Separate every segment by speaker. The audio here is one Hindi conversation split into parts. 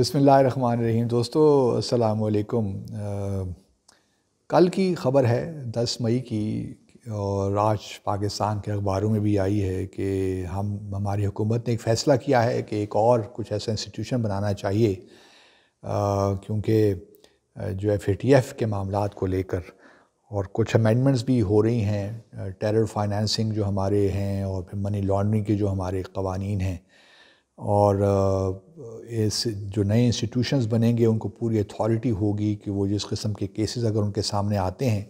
Speaker 1: बिसमीम दोस्तों असलकुम कल की ख़बर है 10 मई की और आज पाकिस्तान के अखबारों में भी आई है कि हम हमारी हुकूमत ने एक फ़ैसला किया है कि एक और कुछ ऐसा इंस्टीट्यूशन बनाना चाहिए क्योंकि जो एफ ए टी एफ़ के मामला को लेकर और कुछ अमेंडमेंट्स भी हो रही हैं टेरर फाइनेंसिंग जो हमारे हैं और फिर मनी लॉन्ड्रिंग के जो हमारे कवानीन हैं और इस जो नए इंस्टीट्यूशंस बनेंगे उनको पूरी अथॉरिटी होगी कि वो जिस किस्म के केसेस अगर उनके सामने आते हैं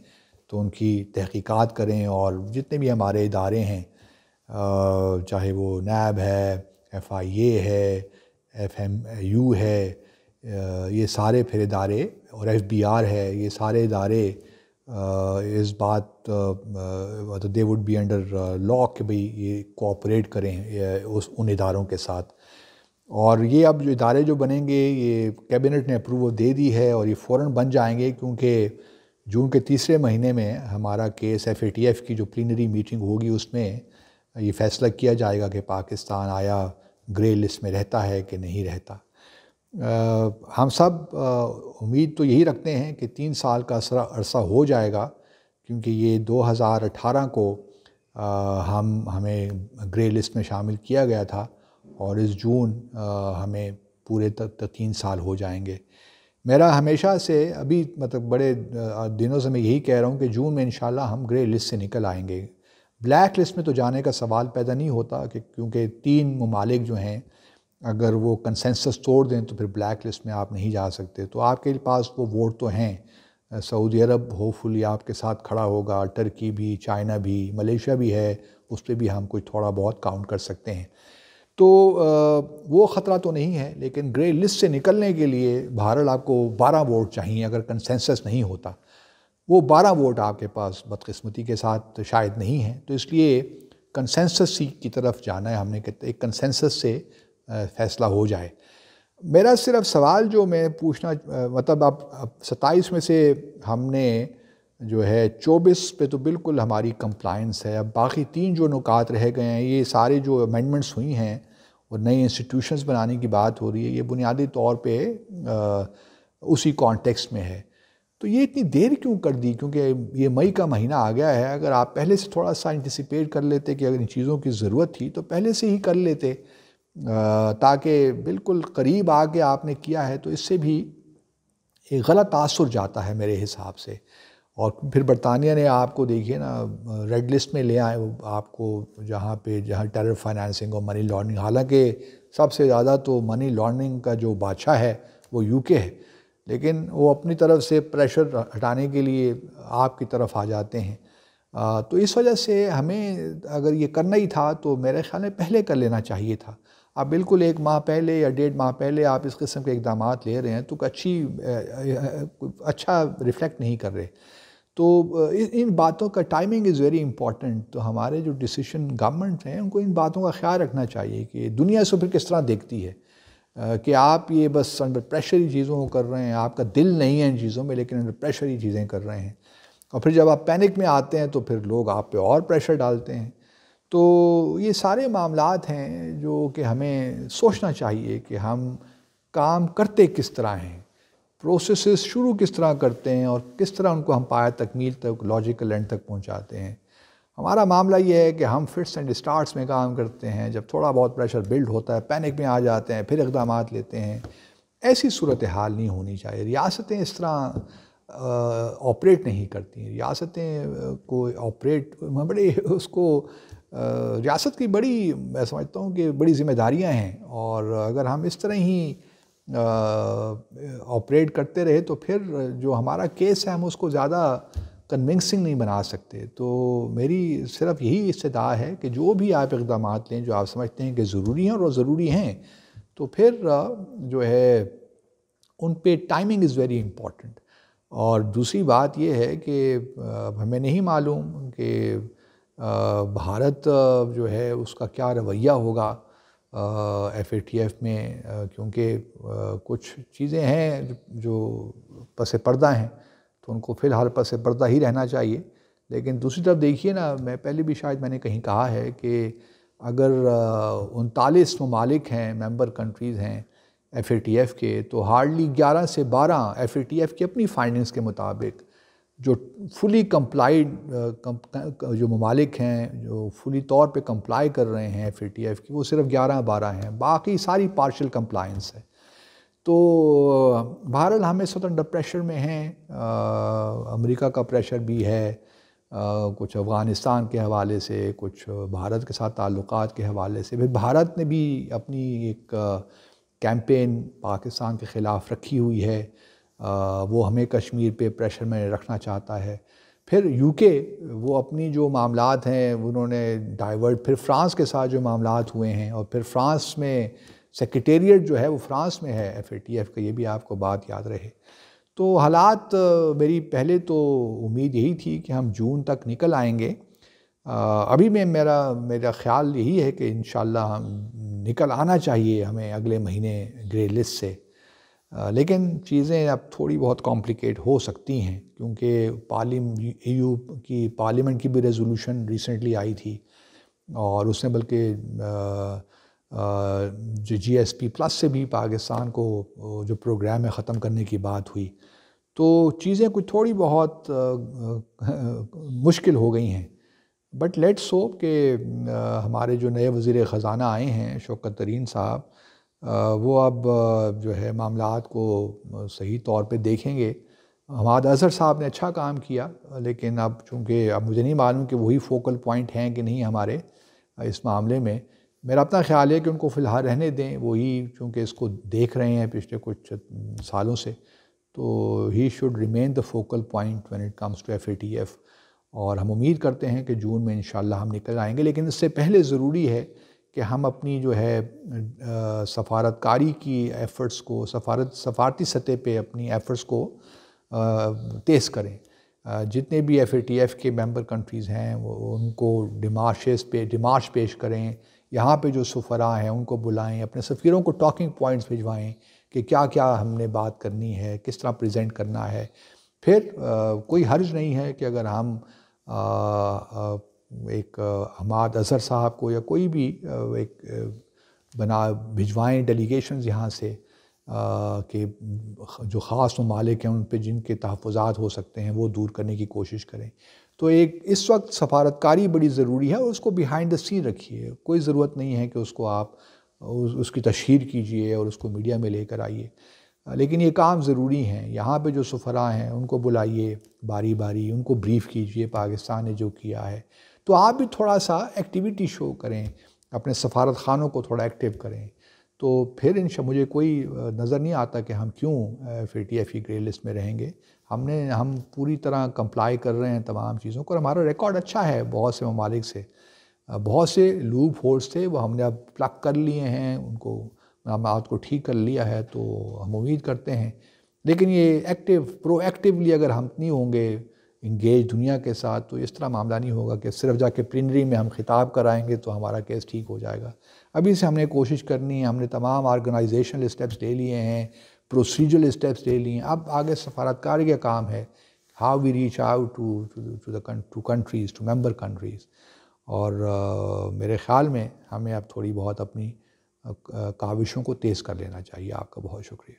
Speaker 1: तो उनकी तहकीकात करें और जितने भी हमारे इदारे हैं चाहे वो नैब है एफ आई ए है एफ एम यू है ये सारे फिर इदारे और एफ बी आर है ये सारे इदारे इस बात they would be under law कि भाई ये कोऑपरेट करें उस उन इदारों के साथ और ये अब जो इदारे जो बनेंगे ये कैबिनेट ने अप्रूवल दे दी है और ये फ़ौर बन जाएंगे क्योंकि जून के तीसरे महीने में हमारा केस एफ की जो प्लीनरी मीटिंग होगी उसमें ये फैसला किया जाएगा कि पाकिस्तान आया ग्रे लिस्ट में रहता है कि नहीं रहता आ, हम सब उम्मीद तो यही रखते हैं कि तीन साल का असरा अरसा हो जाएगा क्योंकि ये 2018 को आ, हम हमें ग्रे लिस्ट में शामिल किया गया था और इस जून हमें पूरे तक तक तीन साल हो जाएंगे मेरा हमेशा से अभी मतलब बड़े दिनों से मैं यही कह रहा हूँ कि जून में इन हम ग्रे लिस्ट से निकल आएंगे ब्लैक लिस्ट में तो जाने का सवाल पैदा नहीं होता कि क्योंकि तीन ममालिक जो हैं अगर वो कंसेंसस तोड़ दें तो फिर ब्लैक लिस्ट में आप नहीं जा सकते तो आपके पास वो वोट तो हैं सऊदी अरब होपफुली आपके साथ खड़ा होगा टर्की भी चाइना भी मलेशिया भी है उस पर भी हम कुछ थोड़ा बहुत काउंट कर सकते हैं तो वो ख़तरा तो नहीं है लेकिन ग्रे लिस्ट से निकलने के लिए भारत आपको 12 वोट चाहिए अगर कंसेंसस नहीं होता वो 12 वोट आपके पास बदकस्मती के साथ शायद नहीं है तो इसलिए कंसेंसस ही की तरफ जाना है हमने एक कंसेंसस से फैसला हो जाए मेरा सिर्फ सवाल जो मैं पूछना मतलब आप सत्ताईस में से हमने जो है चौबीस पे तो बिल्कुल हमारी कंप्लाइंस है अब बाकी तीन जो नुकात रह गए हैं ये सारे जो अमेंडमेंट्स हुई हैं और नए इंस्टीट्यूशंस बनाने की बात हो रही है ये बुनियादी तौर पे आ, उसी कॉन्टेक्स्ट में है तो ये इतनी देर क्यों कर दी क्योंकि ये मई का महीना आ गया है अगर आप पहले से थोड़ा सा इंटिसपेट कर लेते कि अगर इन चीज़ों की ज़रूरत थी तो पहले से ही कर लेते ताकि बिल्कुल करीब आके आपने किया है तो इससे भी एक गलत तासर जाता है मेरे हिसाब से और फिर बरतानिया ने आपको देखिए ना रेड लिस्ट में ले आए आपको जहाँ पे जहाँ टेरर फाइनेंसिंग और मनी लॉन्ड्रिंग हालांकि सबसे ज़्यादा तो मनी लॉन्ड्रिंग का जो बादशाह है वो यूके है लेकिन वो अपनी तरफ से प्रेशर हटाने के लिए आपकी तरफ आ जाते हैं आ, तो इस वजह से हमें अगर ये करना ही था तो मेरे ख्याल में पहले कर लेना चाहिए था आप बिल्कुल एक माह पहले या डेढ़ माह पहले आप इस किस्म के इकदाम ले रहे हैं तो अच्छी अच्छा रिफ्लेक्ट नहीं कर रहे तो इन बातों का टाइमिंग इज़ वेरी इंपॉर्टेंट तो हमारे जो डिसीशन गवर्नमेंट हैं उनको इन बातों का ख्याल रखना चाहिए कि दुनिया से फिर किस तरह देखती है कि आप ये बस अंडर प्रेशर ही चीज़ों को कर रहे हैं आपका दिल नहीं है इन चीज़ों में लेकिन अंडर प्रेशर ही चीज़ें कर रहे हैं और फिर जब आप पैनिक में आते हैं तो फिर लोग आप पे और प्रेशर डालते हैं तो ये सारे मामला हैं जो कि हमें सोचना चाहिए कि हम काम करते किस तरह हैं प्रोसेस शुरू किस तरह करते हैं और किस तरह उनको हम पाया तकमील तक लॉजिकल एंड तक पहुंचाते हैं हमारा मामला ये है कि हम फिट्स एंड स्टार्ट्स में काम करते हैं जब थोड़ा बहुत प्रेशर बिल्ड होता है पैनिक में आ जाते हैं फिर इकदाम लेते हैं ऐसी सूरत हाल नहीं होनी चाहिए रियासतें इस तरह ऑपरेट नहीं करती रियासतें को ऑपरेट बड़े उसको रियासत की बड़ी मैं समझता हूँ कि बड़ी ज़िम्मेदारियाँ हैं और अगर हम इस तरह ही ऑपरेट करते रहे तो फिर जो हमारा केस है हम उसको ज़्यादा कन्विंसिंग नहीं बना सकते तो मेरी सिर्फ यही इस्तः है कि जो भी आप इकदाम लें जो आप समझते हैं कि ज़रूरी हैं और ज़रूरी हैं तो फिर जो है उन पे टाइमिंग इज़ वेरी इम्पॉर्टेंट और दूसरी बात यह है कि हमें नहीं मालूम कि भारत जो है उसका क्या रवैया होगा एफ ए टी एफ में क्योंकि कुछ चीज़ें हैं जो पस पर्दा हैं तो उनको फ़िलहाल पस पर्दा ही रहना चाहिए लेकिन दूसरी तरफ देखिए ना मैं पहले भी शायद मैंने कहीं कहा है कि अगर उनतालीस ममालिक हैं मेंबर कंट्रीज़ हैं एफ ए टी एफ के तो हार्डली ग्यारह से बारह एफ ए टी एफ की अपनी फाइनेंस के मुताबिक जो फुली कम्प्लाइड uh, uh, जो ममालिक हैं जो फुली तौर पे कम्प्लाई कर रहे हैं एफ टी एफ़ की वो सिर्फ ग्यारह बारह हैं बाकी सारी पार्शल कम्प्लाइंस है तो uh, बहरहाल हम इस वक्त अंडर प्रेशर में हैं अमेरिका का प्रेशर भी है आ, कुछ अफ़गानिस्तान के हवाले से कुछ भारत के साथ ताल्लुक़ के हवाले से फिर भारत ने भी अपनी एक कैंपेन पाकिस्तान के ख़िलाफ़ रखी हुई है वो हमें कश्मीर पे प्रेशर में रखना चाहता है फिर यूके वो अपनी जो मामला हैं उन्होंने डाइवर्ट फिर फ्रांस के साथ जो मामला हुए हैं और फिर फ्रांस में सेक्रटेरिएट जो है वो फ्रांस में है एफ का ये भी आपको बात याद रहे तो हालात मेरी पहले तो उम्मीद यही थी कि हम जून तक निकल आएंगे अभी में मेरा मेरा ख्याल यही है कि इन हम निकल आना चाहिए हमें अगले महीने ग्रे लिस्ट से लेकिन चीज़ें अब थोड़ी बहुत कॉम्प्लिकेट हो सकती हैं क्योंकि पार्लिम यू e की पार्लियामेंट की भी रेजोल्यूशन रिसेंटली आई थी और उसने बल्कि जो जी एस पी प्लस से भी पाकिस्तान को जो प्रोग्राम है ख़त्म करने की बात हुई तो चीज़ें कुछ थोड़ी बहुत मुश्किल हो गई हैं बट लेट्स होप कि हमारे जो नए वज़ी ख़ज़ाना आए हैं शौकत तरीन साहब वो अब जो है मामला को सही तौर पे देखेंगे हमाद अजहर साहब ने अच्छा काम किया लेकिन अब चूँकि अब मुझे नहीं मालूम कि वही फोकल पॉइंट हैं कि नहीं हमारे इस मामले में मेरा अपना ख्याल है कि उनको फ़िलहाल रहने दें वही चूँकि इसको देख रहे हैं पिछले कुछ सालों से तो ही should remain the focal point when it comes to F A T F और हम उम्मीद करते हैं कि जून में इन हम निकल आएंगे लेकिन इससे पहले ज़रूरी है कि हम अपनी जो है सफारतकारी की एफ़र्ट्स को सफारत सफारती सतह पे अपनी एफ़र्ट्स को तेज़ करें जितने भी एफ़ ए टी एफ़ के मेंबर कंट्रीज़ हैं वो उनको डिमार्श पे डिमार्श पेश करें यहाँ पे जो सफ़रा हैं उनको बुलाएं अपने सफ़ीरों को टॉकिंग पॉइंट्स भिजवाएं कि क्या क्या हमने बात करनी है किस तरह प्रेजेंट करना है फिर आ, कोई हर्ज नहीं है कि अगर हम आ, आ, एक हमाद अज़हर साहब को या कोई भी एक बना भिजवाएं डेलीगेशन यहाँ से कि जो ख़ास ममालिक हैं उन पर जिनके तहफ़ात हो सकते हैं वो दूर करने की कोशिश करें तो एक इस वक्त सफारतकारी बड़ी ज़रूरी है और उसको बिहाइंड द सीन रखिए कोई ज़रूरत नहीं है कि उसको आप उस, उसकी तशहर कीजिए और उसको मीडिया में लेकर आइए लेकिन ये काम ज़रूरी हैं यहाँ पे जो सफ़रा हैं उनको बुलाइए बारी बारी उनको ब्रीफ़ कीजिए पाकिस्तान ने जो किया है तो आप भी थोड़ा सा एक्टिविटी शो करें अपने सफारत खानों को थोड़ा एक्टिव करें तो फिर इन मुझे कोई नज़र नहीं आता कि हम क्यों फिर टी एफ ग्रे लिस्ट में रहेंगे हमने हम पूरी तरह कंप्लाई कर रहे हैं तमाम चीज़ों को और हमारा रिकॉर्ड अच्छा है बहुत से ममालिक से बहुत से लूप होल्स थे वो हमने अब प्लग कर लिए हैं उनको हम आज को ठीक कर लिया है तो हम उम्मीद करते हैं लेकिन ये एक्टिव प्रोएक्टिवली अगर हम नहीं होंगे इंगेज दुनिया के साथ तो इस तरह मामला नहीं होगा कि सिर्फ जाके प्लिनरी में हम खिताब कराएंगे तो हमारा केस ठीक हो जाएगा अभी से हमने कोशिश करनी है हमने तमाम ऑर्गेनाइजेशनल स्टेप्स ले लिए हैं प्रोसीजरल स्टेप्स ले लिए हैं अब आगे सफारतकारी का काम है how we reach out to to the to countries to member countries और uh, मेरे ख़्याल में हमें अब थोड़ी बहुत अपनी uh, काविशों को तेज़ कर लेना चाहिए आपका बहुत शुक्रिया